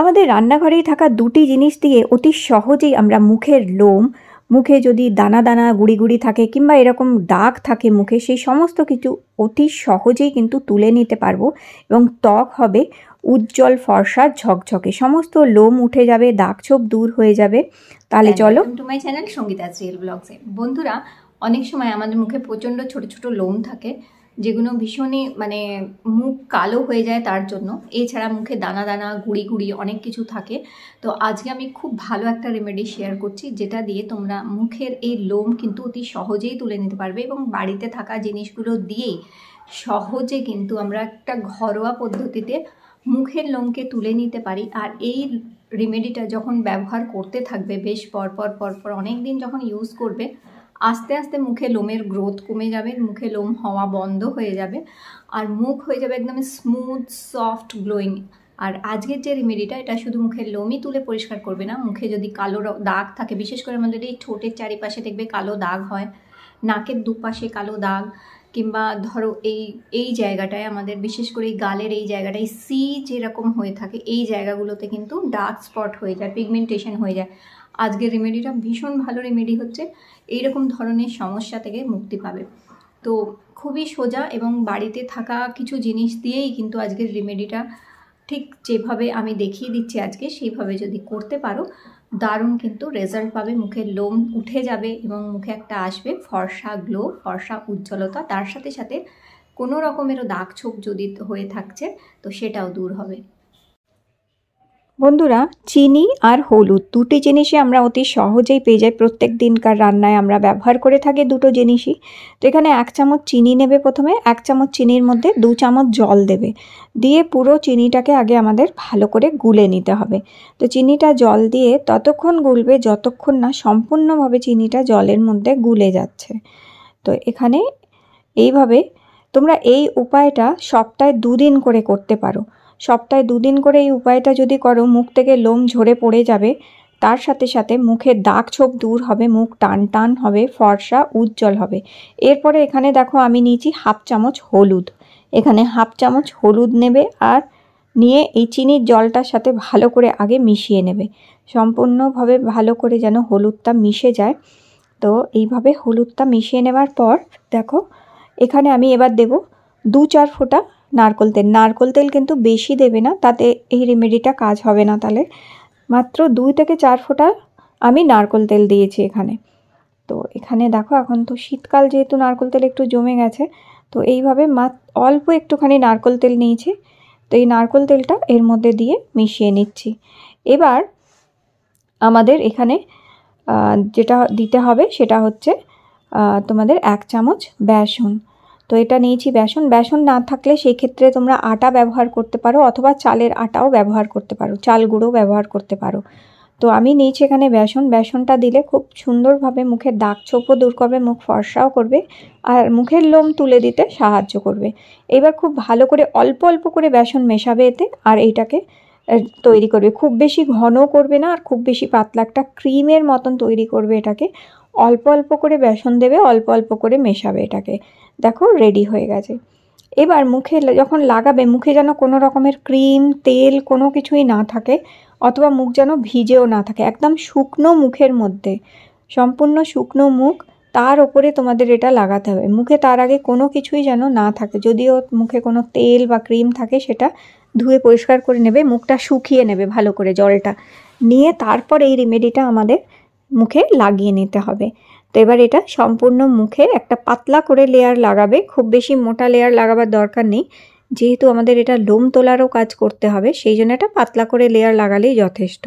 আমাদের রান্নাঘরেই থাকা দুটি জিনিস দিয়ে অতি সহজেই আমরা মুখের লোম মুখে যদি দানা দানা গুড়ি গুড়ি থাকে কিংবা এরকম দাগ থাকে মুখে সেই সমস্ত কিছু অতি সহজেই কিন্তু তুলে নিতে পারবো এবং ত্বক হবে উজ্জ্বল ফর্সা ঝকঝকে সমস্ত লোম উঠে যাবে দাগ ছোপ দূর হয়ে যাবে তাহলে চলো to my channel Sangeeta serial ব্লগসে বন্ধুরা অনেক সময় আমাদের মুখে প্রচণ্ড ছোট ছোট লোম থাকে যেগুলো ভীষণই মানে মুখ কালো হয়ে যায় তার জন্য এছাড়া মুখে দানা দানা গুড়ি গুড়ি অনেক কিছু থাকে তো আজকে আমি খুব ভালো একটা রেমেডি শেয়ার করছি যেটা দিয়ে তোমরা মুখের এই লোম কিন্তু অতি সহজেই তুলে নিতে পারবে এবং বাড়িতে থাকা জিনিসগুলো দিয়েই সহজে কিন্তু আমরা একটা ঘরোয়া পদ্ধতিতে মুখের লোমকে তুলে নিতে পারি আর এই রেমেডিটা যখন ব্যবহার করতে থাকবে বেশ পর পর পরপর অনেক দিন যখন ইউজ করবে আস্তে আস্তে মুখে লোমের গ্রোথ কমে যাবে মুখে লোম হওয়া বন্ধ হয়ে যাবে আর মুখ হয়ে যাবে একদম স্মুথ সফট গ্লোয়িং আর আজকের যে রেমেডিটা এটা শুধু মুখের লোমই তুলে পরিষ্কার করবে না মুখে যদি কালো দাগ থাকে বিশেষ করে আমাদের এই ঠোঁটের চারিপাশে দেখবে কালো দাগ হয় নাকের দুপাশে কালো দাগ কিংবা ধরো এই এই জায়গাটায় আমাদের বিশেষ করে এই গালের এই জায়গাটায় সি যেরকম হয়ে থাকে এই জায়গাগুলোতে কিন্তু ডার্ক স্পট হয়ে যায় পিগমেন্টেশন হয়ে যায় আজকের রেমেডিটা ভীষণ ভালো রেমেডি হচ্ছে এইরকম ধরনের সমস্যা থেকে মুক্তি পাবে তো খুবই সোজা এবং বাড়িতে থাকা কিছু জিনিস দিয়েই কিন্তু আজকের রেমেডিটা ঠিক যেভাবে আমি দেখিয়ে দিচ্ছি আজকে সেইভাবে যদি করতে পারো দারুণ কিন্তু রেজাল্ট পাবে মুখের লোম উঠে যাবে এবং মুখে একটা আসবে ফর্সা গ্লো ফর্সা উজ্জ্বলতা তার সাথে সাথে কোনো রকমেরও দাগ ছোপ যদি হয়ে থাকছে তো সেটাও দূর হবে বন্ধুরা চিনি আর হলুদ দুটি জিনিসই আমরা অতি সহজেই পেয়ে যাই প্রত্যেক দিনকার রান্নায় আমরা ব্যবহার করে থাকি দুটো জিনিসই তো এখানে এক চামচ চিনি নেবে প্রথমে এক চামচ চিনির মধ্যে দু চামচ জল দেবে দিয়ে পুরো চিনিটাকে আগে আমাদের ভালো করে গুলে নিতে হবে তো চিনিটা জল দিয়ে ততক্ষণ গুলবে যতক্ষণ না সম্পূর্ণভাবে চিনিটা জলের মধ্যে গুলে যাচ্ছে তো এখানে এইভাবে তোমরা এই উপায়টা সপ্তাহে দুদিন করে করতে পারো সপ্তাহে দুদিন করে এই উপায়টা যদি করো মুখ থেকে লোম ঝরে পড়ে যাবে তার সাথে সাথে মুখের দাগ ছোপ দূর হবে মুখ টান টান হবে ফর্সা উজ্জ্বল হবে এরপরে এখানে দেখো আমি নিয়েছি হাফ চামচ হলুদ এখানে হাফ চামচ হলুদ নেবে আর নিয়ে এই চিনির জলটার সাথে ভালো করে আগে মিশিয়ে নেবে সম্পূর্ণভাবে ভালো করে যেন হলুদটা মিশে যায় তো এইভাবে হলুদটা মিশিয়ে নেওয়ার পর দেখো এখানে আমি এবার দেব দু চার ফোঁটা নারকোল তেল নারকোল তেল কিন্তু বেশি দেবে না তাতে এই রেমেডিটা কাজ হবে না তাহলে মাত্র দুই থেকে চার ফোঁটা আমি নারকোল তেল দিয়েছি এখানে তো এখানে দেখো এখন তো শীতকাল যেহেতু নারকোল তেল একটু জমে গেছে তো এইভাবে মা অল্প একটুখানি নারকোল তেল নিয়েছি তো এই নারকোল তেলটা এর মধ্যে দিয়ে মিশিয়ে নিচ্ছি এবার আমাদের এখানে যেটা দিতে হবে সেটা হচ্ছে তোমাদের এক চামচ বেসন তো এটা নিয়েছি বেসন বেসন না থাকলে সেই ক্ষেত্রে তোমরা আটা ব্যবহার করতে পারো অথবা চালের আটাও ব্যবহার করতে পারো চাল গুঁড়ো ব্যবহার করতে পারো তো আমি নিয়েছি এখানে বেসন বেসনটা দিলে খুব সুন্দরভাবে মুখের দাগ ছোপও দূর করবে মুখ ফর্সাও করবে আর মুখের লোম তুলে দিতে সাহায্য করবে এবার খুব ভালো করে অল্প অল্প করে বেসন মেশাবে এতে আর এইটাকে তৈরি করবে খুব বেশি ঘন করবে না আর খুব বেশি পাতলা একটা ক্রিমের মতন তৈরি করবে এটাকে অল্প অল্প করে বেসন দেবে অল্প অল্প করে মেশাবে এটাকে দেখো রেডি হয়ে গেছে এবার মুখে যখন লাগাবে মুখে যেন কোনো রকমের ক্রিম তেল কোনো কিছুই না থাকে অথবা মুখ যেন ভিজেও না থাকে একদম শুকনো মুখের মধ্যে সম্পূর্ণ শুকনো মুখ তার ওপরে তোমাদের এটা লাগাতে হবে মুখে তার আগে কোনো কিছুই যেন না থাকে যদিও মুখে কোনো তেল বা ক্রিম থাকে সেটা ধুয়ে পরিষ্কার করে নেবে মুখটা শুকিয়ে নেবে ভালো করে জলটা নিয়ে তারপর এই রেমেডিটা আমাদের মুখে লাগিয়ে নিতে হবে তো এবার এটা সম্পূর্ণ মুখে একটা পাতলা করে লেয়ার লাগাবে খুব বেশি মোটা লেয়ার লাগাবার দরকার নেই যেহেতু আমাদের এটা লোম তোলারও কাজ করতে হবে সেই জন্য এটা পাতলা করে লেয়ার লাগালেই যথেষ্ট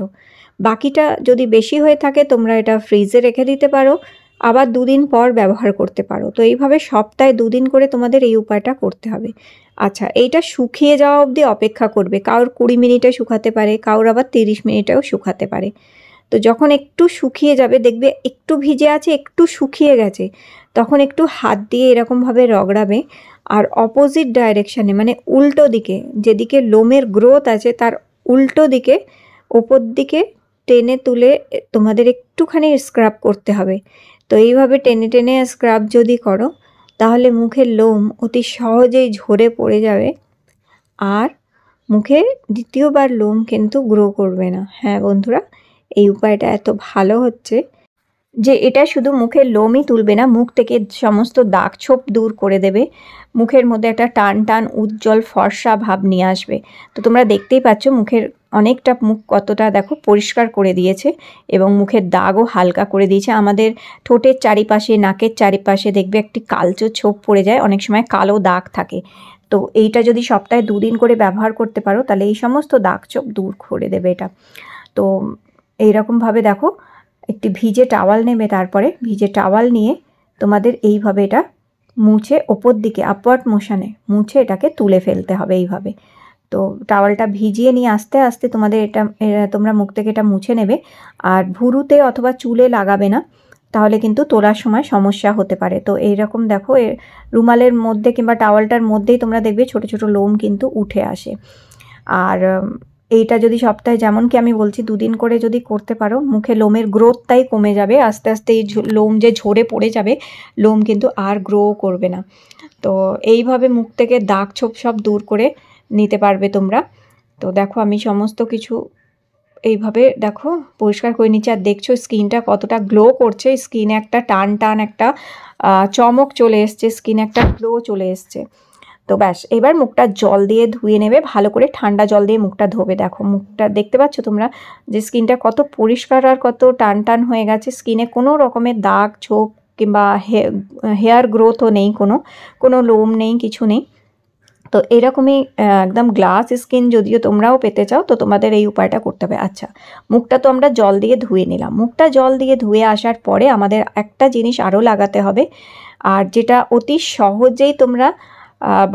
বাকিটা যদি বেশি হয়ে থাকে তোমরা এটা ফ্রিজে রেখে দিতে পারো আবার দুদিন পর ব্যবহার করতে পারো তো এইভাবে সপ্তাহে দুদিন করে তোমাদের এই উপায়টা করতে হবে আচ্ছা এইটা শুকিয়ে যাওয়া অবধি অপেক্ষা করবে কারোর কুড়ি মিনিটে শুকাতে পারে কারোর আবার তিরিশ মিনিটেও শুকাতে পারে তো যখন একটু শুকিয়ে যাবে দেখবে একটু ভিজে আছে একটু শুকিয়ে গেছে তখন একটু হাত দিয়ে এরকমভাবে রগড়াবে আর অপোজিট ডাইরেকশানে মানে উল্টো দিকে যেদিকে লোমের গ্রোথ আছে তার উল্টো দিকে ওপর দিকে টেনে তুলে তোমাদের একটুখানি স্ক্রাব করতে হবে তো এইভাবে টেনে টেনে স্ক্রাব যদি করো তাহলে মুখের লোম অতি সহজেই ঝরে পড়ে যাবে আর মুখে দ্বিতীয়বার লোম কিন্তু গ্রো করবে না হ্যাঁ বন্ধুরা এই উপায়টা এত ভালো হচ্ছে যে এটা শুধু মুখের লোমই তুলবে না মুখ থেকে সমস্ত দাগ ছোপ দূর করে দেবে মুখের মধ্যে একটা টান টান উজ্জ্বল ফর্সা ভাব নিয়ে আসবে তো তোমরা দেখতেই পাচ্ছ মুখের অনেকটা মুখ কতটা দেখো পরিষ্কার করে দিয়েছে এবং মুখের দাগও হালকা করে দিয়েছে আমাদের ঠোঁটের চারিপাশে নাকের চারিপাশে দেখবে একটি কালচো ছোপ পড়ে যায় অনেক সময় কালো দাগ থাকে তো এইটা যদি সপ্তাহে দুদিন করে ব্যবহার করতে পারো তাহলে এই সমস্ত দাগ ছোপ দূর করে দেবে এটা তো এইরকমভাবে দেখো একটি ভিজে টাওয়াল নেবে তারপরে ভিজে টাওয়াল নিয়ে তোমাদের এইভাবে এটা মুছে ওপর দিকে আপওয়ার্ড মোশানে মুছে এটাকে তুলে ফেলতে হবে এইভাবে তো টাওয়ালটা ভিজিয়ে নিয়ে আস্তে আস্তে তোমাদের এটা তোমরা মুখ থেকে এটা মুছে নেবে আর ভুরুতে অথবা চুলে লাগাবে না তাহলে কিন্তু তোলার সময় সমস্যা হতে পারে তো এইরকম দেখো এর রুমালের মধ্যে কিংবা টাওয়ালটার মধ্যেই তোমরা দেখবে ছোট ছোট লোম কিন্তু উঠে আসে আর এইটা যদি সপ্তাহে যেমন কি আমি বলছি দুদিন করে যদি করতে পারো মুখে লোমের গ্রোথটাই কমে যাবে আস্তে আস্তে এই লোম যে ঝরে পড়ে যাবে লোম কিন্তু আর গ্রো করবে না তো এইভাবে মুখ থেকে দাগ ছোপ সব দূর করে নিতে পারবে তোমরা তো দেখো আমি সমস্ত কিছু এইভাবে দেখো পরিষ্কার করে নিচ্ছি আর দেখছো স্কিনটা কতটা গ্লো করছে স্কিনে একটা টান টান একটা চমক চলে এসছে স্কিনে একটা গ্লো চলে এসছে তো ব্যাস এবার মুখটা জল দিয়ে ধুয়ে নেবে ভালো করে ঠান্ডা জল দিয়ে মুখটা ধোবে দেখো মুখটা দেখতে পাচ্ছ তোমরা যে স্কিনটা কত পরিষ্কার আর কত টান টান হয়ে গেছে স্কিনে কোনো রকমের দাগ ছোপ কিংবা হেয়ার গ্রোথও নেই কোনো কোনো লোম নেই কিছু নেই তো এরকমই একদম গ্লাস স্কিন যদিও তোমরাও পেতে চাও তো তোমাদের এই উপায়টা করতে হবে আচ্ছা মুখটা তো আমরা জল দিয়ে ধুয়ে নিলাম মুখটা জল দিয়ে ধুয়ে আসার পরে আমাদের একটা জিনিস আরও লাগাতে হবে আর যেটা অতি সহজেই তোমরা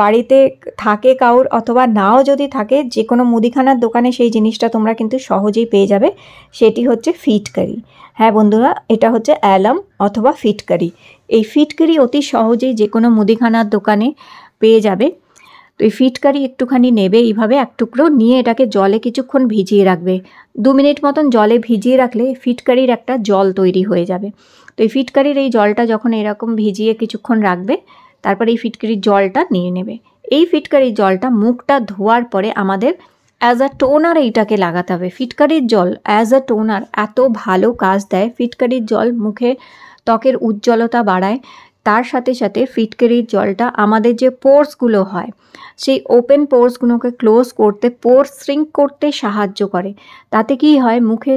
বাড়িতে থাকে কাউর অথবা নাও যদি থাকে যে কোনো মুদিখানার দোকানে সেই জিনিসটা তোমরা কিন্তু সহজেই পেয়ে যাবে সেটি হচ্ছে ফিটকারি হ্যাঁ বন্ধুরা এটা হচ্ছে অ্যালাম অথবা ফিটকারি এই ফিটকারি অতি সহজেই যে কোনো মুদিখানার দোকানে পেয়ে যাবে তো এই ফিটকারি একটুখানি নেবে এইভাবে এক টুকরো নিয়ে এটাকে জলে কিছুক্ষণ ভিজিয়ে রাখবে দু মিনিট মতন জলে ভিজিয়ে রাখলে ফিটকারির একটা জল তৈরি হয়ে যাবে তো এই ফিটকারির এই জলটা যখন এরকম ভিজিয়ে কিছুক্ষণ রাখবে তারপর এই ফিটকারির জলটা নিয়ে নেবে এই ফিটকারির জলটা মুখটা ধোয়ার পরে আমাদের অ্যাজ আ টোনার এইটাকে লাগাতে হবে ফিটকারির জল অ্যাজ আ টোনার এত ভালো কাজ দেয় ফিটকারির জল মুখে ত্বকের উজ্জ্বলতা বাড়ায় তার সাথে সাথে ফিটকারির জলটা আমাদের যে পোর্সগুলো হয় সেই ওপেন পোর্সগুলোকে ক্লোজ করতে পোর্স শ্রিঙ্ক করতে সাহায্য করে তাতে কি হয় মুখে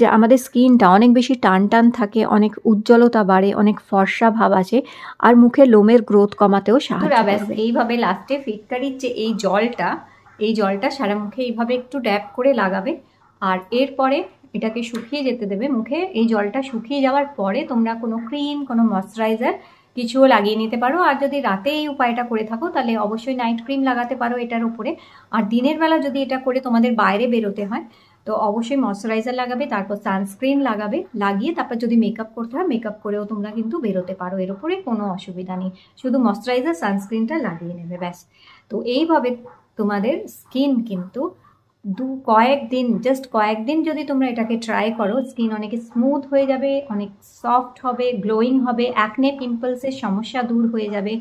যে আমাদের স্কিনটা অনেক বেশি টান টান থাকে অনেক উজ্জ্বলতা বাড়ে অনেক ফর্সা ভাব আসে আর মুখে লোমের গ্রোথ কমাতেও সাহায্য করবে এইভাবে লাস্টে ফিটকারির যে এই জলটা এই জলটা সারা মুখে এইভাবে একটু ড্যাপ করে লাগাবে আর এরপরে এটাকে শুকিয়ে যেতে দেবে মুখে এই জলটা শুকিয়ে যাওয়ার পরে তোমরা কোনো ক্রিম কোনো ময়শ্চারাইজার কিছুও লাগিয়ে নিতে পারো আর যদি রাতে এই উপায়টা করে থাকো তাহলে অবশ্যই নাইট ক্রিম লাগাতে পারো এটার উপরে আর দিনের বেলা যদি এটা করে তোমাদের বাইরে বেরোতে হয় তো অবশ্যই ময়শ্চারাইজার লাগাবে তারপর সানস্ক্রিন লাগাবে লাগিয়ে তারপর যদি মেকআপ করতে হয় মেকআপ করেও তোমরা কিন্তু বেরোতে পারো এর উপরে কোনো অসুবিধা নেই শুধু ময়শ্চারাইজার সানস্ক্রিনটা লাগিয়ে নেবে ব্যাস তো এইভাবে তোমাদের স্কিন কিন্তু দু কয়েকদিন জাস্ট কয়েকদিন যদি তোমরা এটাকে ট্রাই করো স্কিন অনেক স্মুথ হয়ে যাবে অনেক সফট হবে গ্লোয়িং হবে অ্যাকনে পিম্পলসের সমস্যা দূর হয়ে যাবে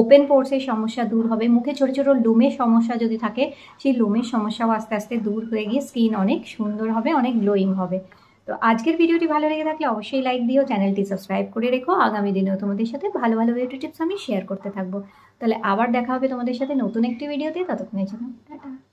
ওপেন পোর্সের সমস্যা দূর হবে মুখে ছোট ছোট লুমের সমস্যা যদি থাকে সেই লুমের সমস্যাও আস্তে আস্তে দূর হয়ে গিয়ে স্কিন অনেক সুন্দর হবে অনেক গ্লোয়িং হবে তো আজকের ভিডিওটি ভালো লেগে থাকলে অবশ্যই লাইক দিও চ্যানেলটি সাবস্ক্রাইব করে রেখো আগামী দিনেও তোমাদের সাথে ভালো ভালো বিউটি টিপস আমি শেয়ার করতে থাকবো তাহলে আবার দেখা হবে তোমাদের সাথে নতুন একটি ভিডিওতে ততক্ষণের জন্য টাটা